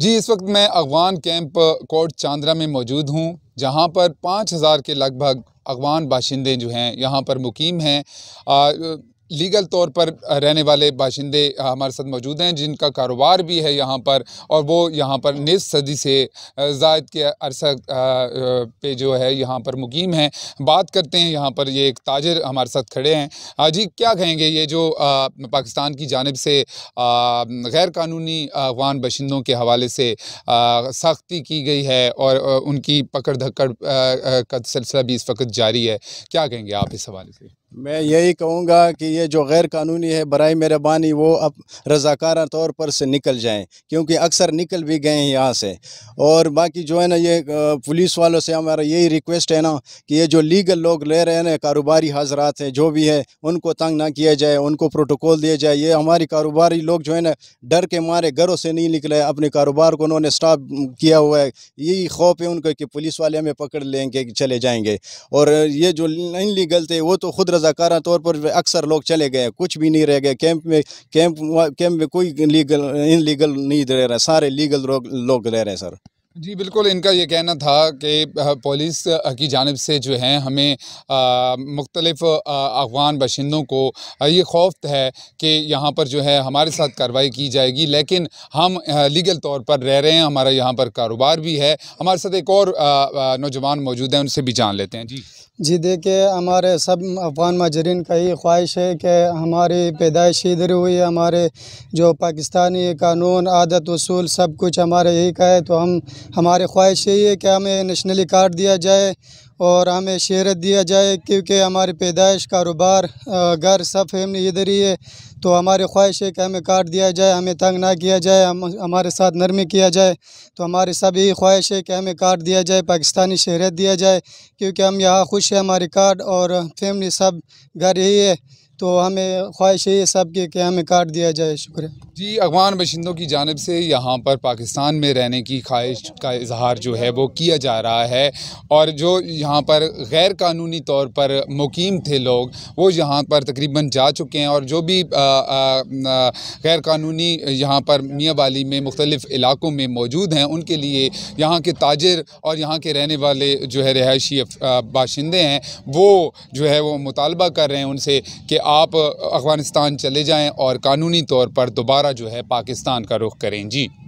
जी इस वक्त मैं अगवान कैंप कोट चांद्रा में मौजूद हूँ जहाँ पर पाँच हज़ार के लगभग अगवान बाशिंदे जो हैं यहाँ पर मुकीम हैं लीगल तौर पर रहने वाले बाशिंदे हमारे साथ मौजूद हैं जिनका कारोबार भी है यहाँ पर और वो यहाँ पर निज सदी से ज़ायद के अरसा पे जो है यहाँ पर मुकीम हैं बात करते हैं यहाँ पर ये एक ताजर हमारे साथ खड़े हैं जी क्या कहेंगे ये जो पाकिस्तान की जानब से गैर कानूनी अफगान बाशिंदों के हवाले से सख्ती की गई है और उनकी पकड़ धक्कड़ का सिलसिला भी इस वक्त जारी है क्या कहेंगे आप इस हवाले से मैं यही कहूँगा कि ये जो गैर कानूनी है बरए मेहरबानी वो अब रज़ाकारा तौर पर से निकल जाएं क्योंकि अक्सर निकल भी गए हैं यहाँ से और बाकी जो है ना ये पुलिस वालों से हमारा यही रिक्वेस्ट है ना कि ये जो लीगल लोग ले रहे हैं कारोबारी हाजरात हैं जो भी है उनको तंग ना किया जाए उनको प्रोटोकॉल दिया जाए ये हमारी कारोबारी लोग जो है ना डर के मारे घरों से नहीं निकले अपने कारोबार को उन्होंने स्टॉप किया हुआ है यही खौफ है उनको कि पुलिस वाले हमें पकड़ लेंगे चले जाएँगे और ये जो इन लीगल थे वो तो खुद रजाकारा तौर पर अक्सर लोग चले गए कुछ भी नहीं रह गए कैंप में कैंप कैंप में कोई लीगल इनलीगल नहीं रह रहा सारे लीगल लोग रह रहे हैं सर जी बिल्कुल इनका ये कहना था कि पुलिस की जानब से जो है हमें मुख्तलफ अफगान बाशिंदों को ये खौफ है कि यहाँ पर जो है हमारे साथ कार्रवाई की जाएगी लेकिन हम लीगल तौर पर रह रहे हैं हमारा यहाँ पर कारोबार भी है हमारे साथ एक और नौजवान मौजूद हैं उनसे भी जान लेते हैं जी जी देखिए हमारे सब अफगान माजरीन का ये ख्वाहिश है कि हमारी पैदाइश इधर हुई हमारे जो पाकिस्तानी कानून आदत वसूल सब कुछ हमारे यही का है तो हम हमारी ख्वाहिश यही है कि हमें नेशनली कार्ड दिया जाए और हमें शहरत दिया जाए क्योंकि हमारी पैदाइश कारोबार घर सब फैमिली इधर ही है तो हमारी ख्वाहिश है कि हमें काट दिया जाए हमें तंग ना किया जाए हम हमारे साथ नरमी किया जाए तो हमारी सब यही ख्वाहिश है कि हमें काट दिया जाए पाकिस्तानी शहरत दिया जाए क्योंकि हम यहाँ खुश हैं हमारी काट और फैमिली सब घर यही है तो हमें ख्वाहिश है सब की कि हमें काट दिया जाए शुक्र जी अफगान बशिंदों की जानब से यहाँ पर पाकिस्तान में रहने की ख्वाहिश का इजहार जो है वो किया जा रहा है और जो यहाँ पर गैर कानूनी तौर पर मुकीम थे लोग वो यहाँ पर तकरीबन जा चुके हैं और जो भी गैर कानूनी यहाँ पर मियाँ वाली में मुख्तलिफ़ इलाक़ों में मौजूद हैं उनके लिए यहाँ के ताजर और यहाँ के रहने वाले जो है रहायशी बाशिंदे हैं वो जो है वो मुतालबा कर रहे हैं उनसे कि आप अफ़गानिस्तान चले जाएँ और कानूनी तौर पर दोबारा जो है पाकिस्तान का रुख करें जी